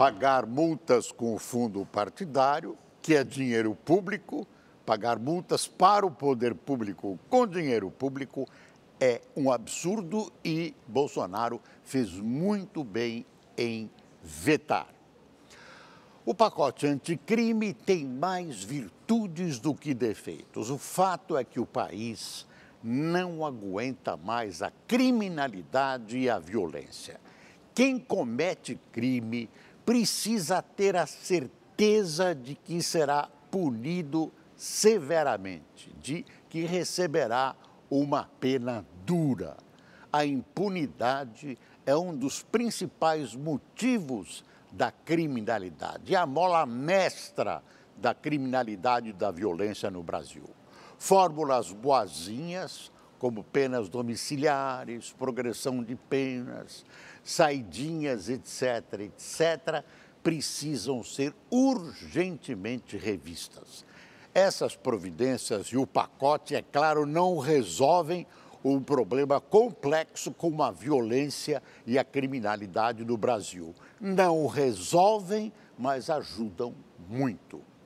pagar multas com o fundo partidário, que é dinheiro público, pagar multas para o poder público com dinheiro público é um absurdo e Bolsonaro fez muito bem em vetar. O pacote anticrime tem mais virtudes do que defeitos. O fato é que o país não aguenta mais a criminalidade e a violência. Quem comete crime precisa ter a certeza de que será punido severamente, de que receberá uma pena dura. A impunidade é um dos principais motivos da criminalidade, é a mola mestra da criminalidade e da violência no Brasil. Fórmulas boazinhas, como penas domiciliares, progressão de penas, saidinhas, etc., etc., precisam ser urgentemente revistas. Essas providências e o pacote, é claro, não resolvem um problema complexo como a violência e a criminalidade no Brasil. Não resolvem, mas ajudam muito.